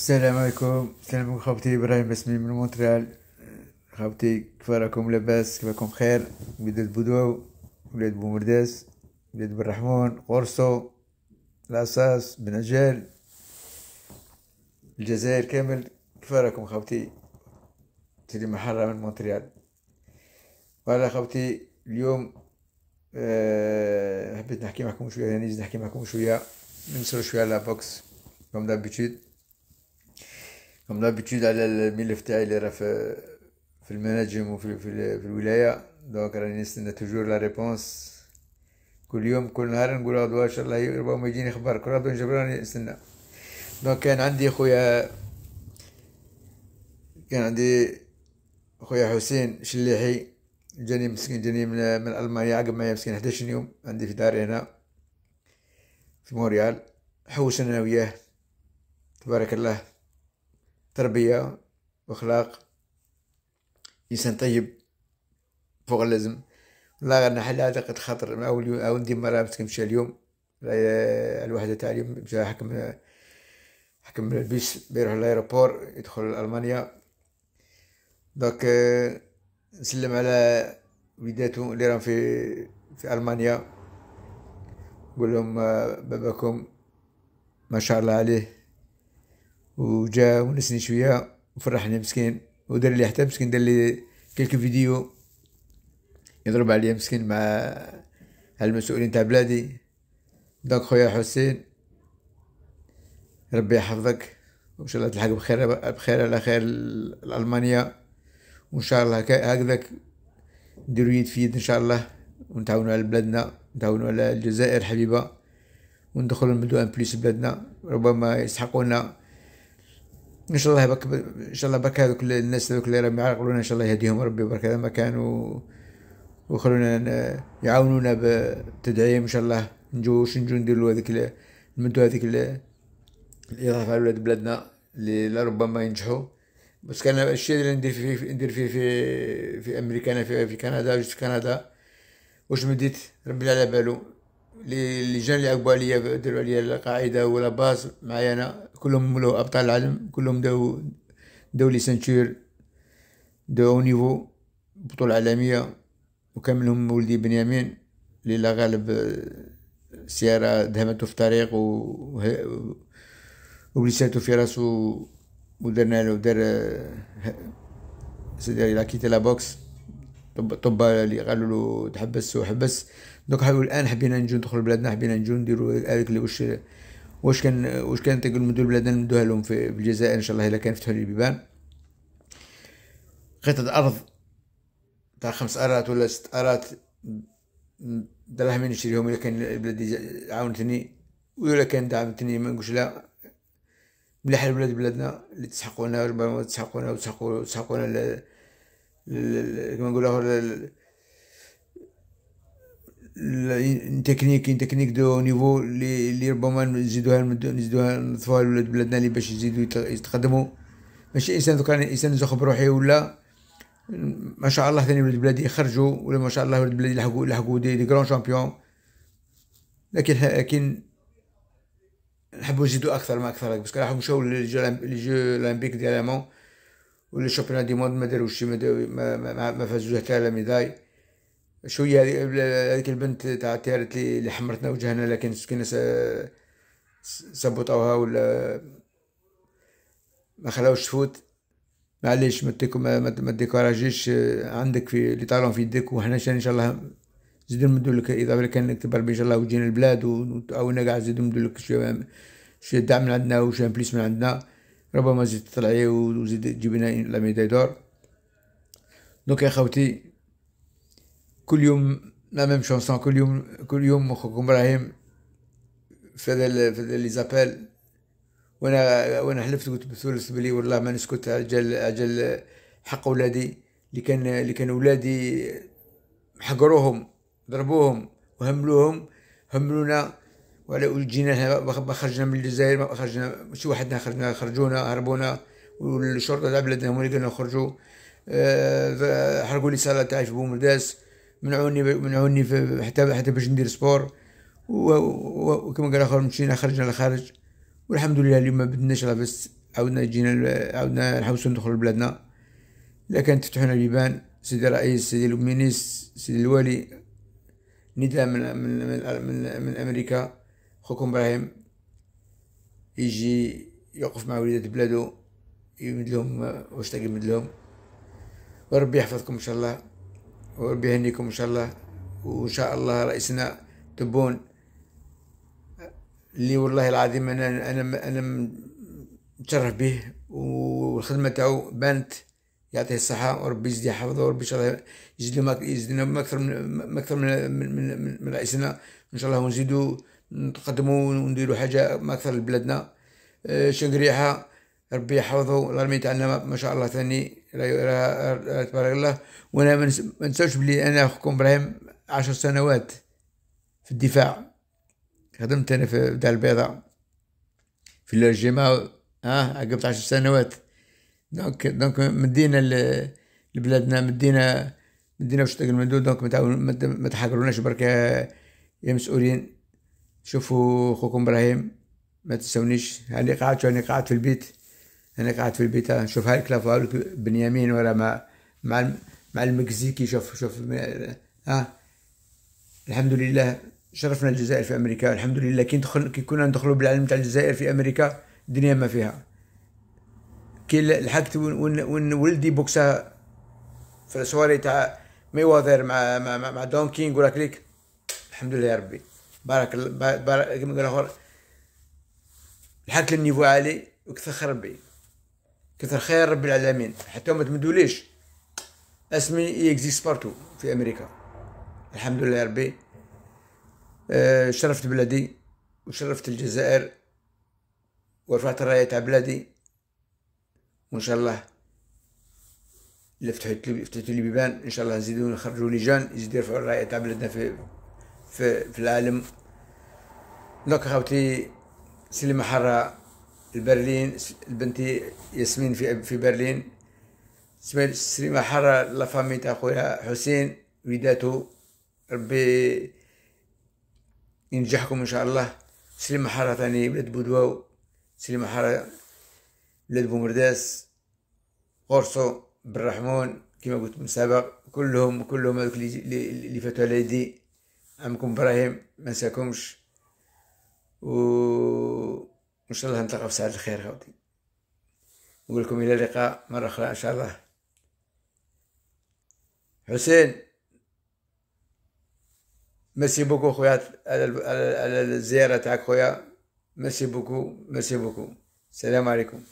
السلام عليكم السلام عليكم خوتي ابراهيم باسمي من مونتريال خوتي كيف راكم لاباس راكم بخير ولاد بودو ولاد بومرداس ولاد بالرحمون قرصو العصاص بنجال الجزائر كامل كيف راكم خوتي سيدي محرة من مونتريال فوالا خوتي اليوم أه حبيت نحكي معكم شويه يعني نحكي معكم شويه نمسرو شويه على بوكس كوم دابيتود كم لابيتود على الملف تاعي اللي راه في في المناجم وفي في, في الولايه دونك راني نستنى توجور لا ريبونس كل يوم كل نهار نقول غدوة ان شاء الله ربما يجيني خبر كل غدوة نجبر راني نستنى دونك كان عندي خويا كان عندي خويا حسين شليحي جاني مسكين جاني من, من المانيا عقب معايا مسكين 11 يوم عندي في داري هنا في موريال حوس انا وياه تبارك الله تربية وأخلاق إنسان طيب فوق اللازم لا غنحل نحل هذا قد خطر أو أو ندير مرة متكمشي اليوم الوحدة تاع اليوم مشى حكم حكم البيس بيروح لايروبور يدخل ألمانيا دوك آه، نسلم على وليداتو اللي راهم في في ألمانيا نقول لهم آه، باباكم ما شاء الله عليه وجا ونسني شويه وفرحني مسكين ودار لي حتى مسكين دار لي كلك فيديو يضرب عليا مسكين مع المسؤولين تاع بلادي دونك خويا حسين ربي يحفظك وان شاء الله تلحق بخير بخير على خير المانيا وان شاء الله هكذاك نديرو يد في يد ان شاء الله ونتعاونوا على بلادنا نتعاونوا على الجزائر حبيبه وندخلوا نبدو ان بليس بلادنا ربما يسحقونا ان شاء الله بك ان شاء الله بك هذوك الناس هذوك اللي راهم يعرقلونا ان شاء الله يهديهم ربي يبارك هذا مكان و... ويخلونا يعاونونا بالتدعيم ان شاء الله نجو واش نجو نديرو هذيك نمدو هذيك الاضافه لولاد بلادنا اللي لربما ينجحوا بس كان الشيء اللي ندير فيه ندير فيه في في امريكا انا في, في كندا جيت في كندا واش مديت ربي على بالو جان اللي عقبوا عليا داروا عليا القاعده ولا باص معايا انا كلهم ولاو ابطال العالم كلهم داو داو لي سنتور دو او نيفو بطولة عالمية وكاملهم ولدي بنيامين اللي غالب آه، سيارة دهمته في طريق و وبلساتو في راسو ودرنا له دار آه، سيدي لاكيتي لا بوكس طب طب اللي قالوا له تحبس وحبس دوك حيقول الان حبينا نجيو ندخل لبلادنا حبينا نجيو نديرو هذيك اللي واش واش كان واش تقول نمدو بلادنا نمدوها لهم في الجزائر ان شاء الله الا كان فتحوا لي البيبان قطعة ارض تاع خمس ارات ولا ست ارات دراهمين نشريهم الا كان البلاد عاونتني ولا كان دعمتني ما نقولش لا مليح البلاد بلادنا اللي تسحقونا ربما تسحقونا وتسحقونا وتسحقونا كما نقولوا تكنيك تكنيك دو نيفو اللي اللي ربما نزيدوها نزيدوها نضيفوها لولاد بلادنا اللي باش يزيدوا يتقدموا ماشي انسان دوكا انسان نزخ بروحي ولا ما شاء الله ثاني ولاد بلادي يخرجوا ولا ما شاء الله ولاد بلادي يلحقوا يلحقوا دي, دي كرون شامبيون لكن لكن نحبوا نزيدوا اكثر ما اكثر باسكو راحوا مشاو للجو اولمبيك ديال المون ولا الشامبيون دي موند ما داروش ما ما, ما, ما فازوش حتى لا ميداي شويه هذيك البنت تاع لي اللي حمرتنا وجهنا لكن سكينه سبطوها ولا ما خلاوش تفوت معليش ما ديكوراجيش آه، عندك في لي طالون في يدك وحنا ان شاء الله نزيد نمدو لك اذا كان انك تبربي ان شاء الله وجينا البلاد و... انا قاعد نزيد نمدو لك شويه شويه دعم من عندنا وشويه بليس من عندنا ربما زيد تطلعي وزيد تجيب لنا لا ميداي دور دونك يا خوتي كل يوم لا ميم شونسون كل يوم كل يوم اخوكم ابراهيم في هذا في هذا لي زابيل وانا وانا حلفت قلت بثلث بلي والله ما نسكت اجل اجل حق اولادي اللي كان اللي كان اولادي حقروهم ضربوهم وهملوهم هملونا ولا جينا خرجنا من الجزائر ما خرجنا مش وحدنا خرجنا خرجونا هربونا والشرطه تاع بلادنا هما اللي قالوا خرجوا آه، حرقوا لي صاله تاعي في بومرداس منعوني منعوني حتى حتى باش ندير سبور وكما قال اخر مشينا خرجنا للخارج والحمد لله اليوم ما بدناش لاباس عاودنا جينا عاودنا نحوسو ندخلو لبلادنا لا تفتحونا البيبان سيدي الرئيس سيدي المينيس سيدي الوالي نداء من من من, من, من امريكا خوكم ابراهيم يجي يوقف مع وليدات بلادو يمد لهم واش تقدر لهم وربي يحفظكم ان شاء الله وربي يهنيكم ان شاء الله وان شاء الله رئيسنا تبون اللي والله العظيم انا انا انا متشرف به والخدمه تاعو بانت يعطيه الصحة وربي يزيد يحفظه وربي إن شاء الله يزيد لنا أكثر من أكثر من من من, من رئيسنا إن شاء الله ونزيدو نتقدمو ونديرو حاجة ما أكثر لبلادنا آه، شنقريحة ربي يحفظه الأرمي تاعنا ما شاء الله ثاني لا تبارك الله وانا ما نساوش بلي انا اخوكم ابراهيم عشر سنوات في الدفاع خدمت انا في دار البيضاء في الجيما ها عقبت عشر سنوات دونك دونك مدينا لبلادنا مدينا مدينا واش المندوب دونك ما تحقروناش برك يا مسؤولين شوفوا خوكم ابراهيم ما تنسونيش هاني قاعد هاني قاعد في البيت انا قاعد في البيت شوف هاي الكلاب هذول بنيامين ورا مع مع مع المكزيكي شوف شوف اه الحمد لله شرفنا الجزائر في امريكا الحمد لله كي ندخل كي كنا ندخلوا بالعلم تاع الجزائر في امريكا الدنيا ما فيها كي لحقت ون ولدي بوكسا في السواري تاع ميواذر مع مع مع, مع دون كينغ ولا كليك الحمد لله يا ربي بارك بارك كما قال لحقت للنيفو عالي وكثر خربي كثر خير رب العالمين حتى ما تمدوليش اسمي يكزيس بارتو في امريكا الحمد لله يا ربي آه، شرفت بلادي وشرفت الجزائر ورفعت الراية تاع بلادي وان شاء الله اللي فتحت لي بيبان ان شاء الله نزيدو نخرجوا لجان يزيدو يرفعوا الراية تاع بلادنا في في, في العالم دونك خاوتي سلمى حرة برلين البنتي ياسمين في في برلين سليمة حرة تاع خويا حسين ويداتو ربي ينجحكم إن شاء الله سليمة حرة ثاني ولاد بودواو سليمة حرة ولاد بومرداس قرصو بالرحمون كما قلت من سابق كلهم كلهم هذوك اللي فاتوا على يدي عمكم ابراهيم ما نساكمش و وإن شاء الله نتلاقاو في ساعة الخير غادي نقول لكم إلى اللقاء مرة أخرى إن شاء الله حسين ميرسي بوكو خويا على الزيارة تاعك خويا ميرسي بوكو ميرسي بوكو السلام عليكم